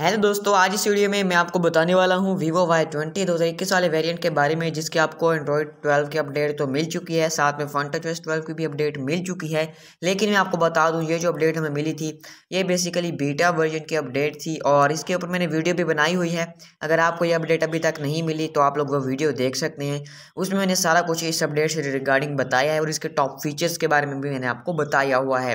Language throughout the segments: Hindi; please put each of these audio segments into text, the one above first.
हेलो दोस्तों आज इस वीडियो में मैं आपको बताने वाला हूं वीवो वाई ट्वेंटी दो हज़ार इक्कीस वाले वेरिएंट के बारे में जिसके आपको एंड्रॉयड 12 की अपडेट तो मिल चुकी है साथ में फंटा चॉइस ट्वेल्व की भी अपडेट मिल चुकी है लेकिन मैं आपको बता दूं ये जो अपडेट हमें मिली थी ये बेसिकली बीटा वर्जन की अपडेट थी और इसके ऊपर मैंने वीडियो भी बनाई हुई है अगर आपको ये अपडेट अभी तक नहीं मिली तो आप लोग वो वीडियो देख सकते हैं उसमें मैंने सारा कुछ इस अपडेट से रिगार्डिंग बताया है और इसके टॉप फीचर्स के बारे में भी मैंने आपको बताया हुआ है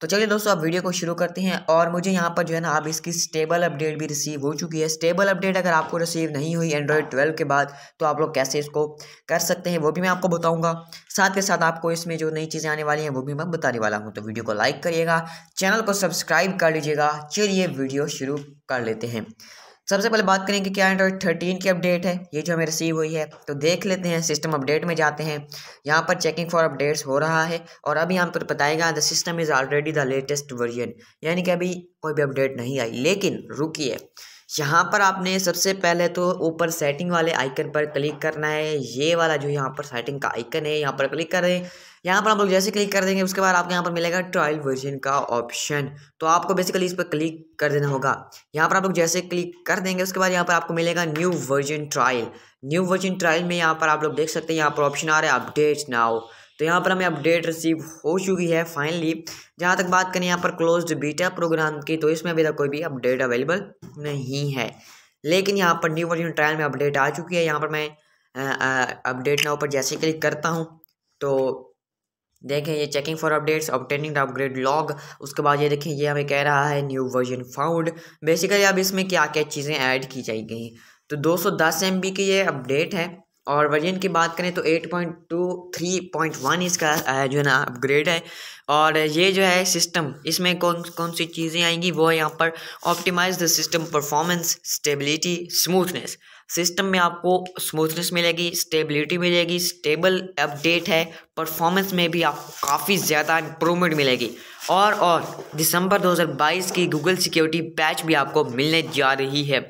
तो चलिए दोस्तों आप वीडियो को शुरू करते हैं और मुझे यहाँ पर जो है ना आप इसकी स्टेबल अपडेट अपडेट भी रिसीव हो चुकी है स्टेबल अपडेट अगर आपको रिसीव नहीं हुई एंड्रॉयड ट्वेल्व के बाद तो आप लोग कैसे इसको कर सकते हैं वो भी मैं आपको बताऊंगा साथ के साथ आपको इसमें जो नई चीज़ें आने वाली हैं वो भी मैं बताने वाला हूँ तो वीडियो को लाइक करिएगा चैनल को सब्सक्राइब कर लीजिएगा चलिए वीडियो शुरू कर लेते हैं सबसे पहले बात करेंगे क्या एंड्रॉयड थर्टीन की अपडेट है ये जो हमें रिसीव हुई है तो देख लेते हैं सिस्टम अपडेट में जाते हैं यहाँ पर चेकिंग फॉर अपडेट्स हो रहा है और अभी यहाँ पर बताएगा the system is already the latest version यानी कि अभी कोई भी अपडेट नहीं आई लेकिन रुकी है यहाँ पर आपने सबसे पहले तो ऊपर सेटिंग वाले आइकन पर क्लिक करना है ये वाला जो यहाँ पर सेटिंग का आइकन है यहाँ पर क्लिक करें यहाँ पर हम लोग जैसे क्लिक कर देंगे उसके बाद आपको यहाँ पर मिलेगा ट्रायल वर्जन का ऑप्शन तो आपको बेसिकली इस पर क्लिक कर देना होगा यहाँ पर आप लोग जैसे क्लिक कर देंगे उसके बाद यहाँ पर आपको मिलेगा new version trial new version trial में यहाँ पर आप लोग देख सकते हैं यहाँ पर ऑप्शन आ रहा है अपडेट नाउ तो यहाँ पर हमें अपडेट रिसीव हो चुकी है फाइनली जहाँ तक बात करें यहाँ पर क्लोज्ड बीटा प्रोग्राम की तो इसमें अभी तक कोई भी अपडेट अवेलेबल नहीं है लेकिन यहाँ पर न्यू वर्जन ट्रायल में अपडेट आ चुकी है यहाँ पर मैं अपडेट ना ऊपर जैसे क्लिक करता हूँ तो देखें ये checking for updates obtaining the upgrade log उसके बाद ये देखें ये हमें कह रहा है न्यू वर्जन फाउंड बेसिकली अब इसमें क्या क्या चीज़ें ऐड की जाएगी तो 210 सौ की ये अपडेट है और वर्जन की बात करें तो eight point two three point one इसका जो है ना अपग्रेड है और ये जो है सिस्टम इसमें कौन कौन सी चीज़ें आएंगी वो है यहाँ पर optimize the system performance stability smoothness system में आपको स्मूथनेस मिलेगी स्टेबिलिटी मिलेगी स्टेबल अपडेट है परफॉर्मेंस में भी आपको काफ़ी ज़्यादा इम्प्रूवमेंट मिलेगी और और दिसंबर 2022 की गूगल सिक्योरिटी पैच भी आपको मिलने जा रही है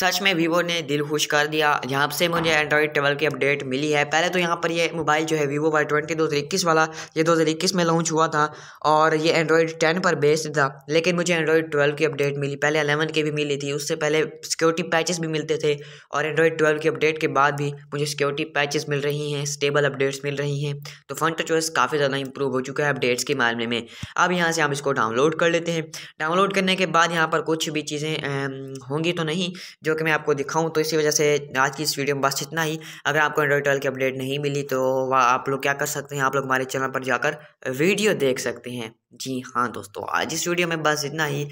सच में वीवो ने दिल खुश कर दिया यहाँ से मुझे एंड्रॉयड ट्वेल्व की अपडेट मिली है पहले तो यहाँ पर ये मोबाइल जो है वीवो वाई ट्वेंटी दो वाला ये दो में लॉन्च हुआ था था और ये एंड्रॉयड टेन पर बेस्ड था लेकिन मुझे एंड्रॉयड ट्वेल्व की अपडेट मिली पहले अलेवन की भी मिली थी उससे पहले सिक्योरिटी पैचेस भी मिलते थे और एंड्रॉयड ट्वेल्व की अपडेट के बाद भी मुझे सिक्योरिटी पैचेस मिल रही हैं स्टेबल अपडेट्स मिल रही हैं तो फन टू चॉइस काफ़ी ज़्यादा इंप्रूव हो चुका है अपडेट्स के मामले में अब यहाँ से हम इसको डाउनलोड कर लेते हैं डाउनलोड करने के बाद यहाँ पर कुछ भी चीज़ें होंगी तो नहीं जो कि मैं आपको दिखाऊँ तो इसी वजह से आज की इस वीडियो में बस इतना ही अगर आपको एंड्रॉयड ट्वेल्व की अपडेट नहीं मिली तो आप लोग क्या कर सकते हैं आप लोग हमारे चैनल पर जाकर वीडियो देख देख सकते हैं जी हाँ दोस्तों आज इस वीडियो में बस इतना ही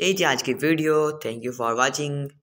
यही थी आज की video thank you for watching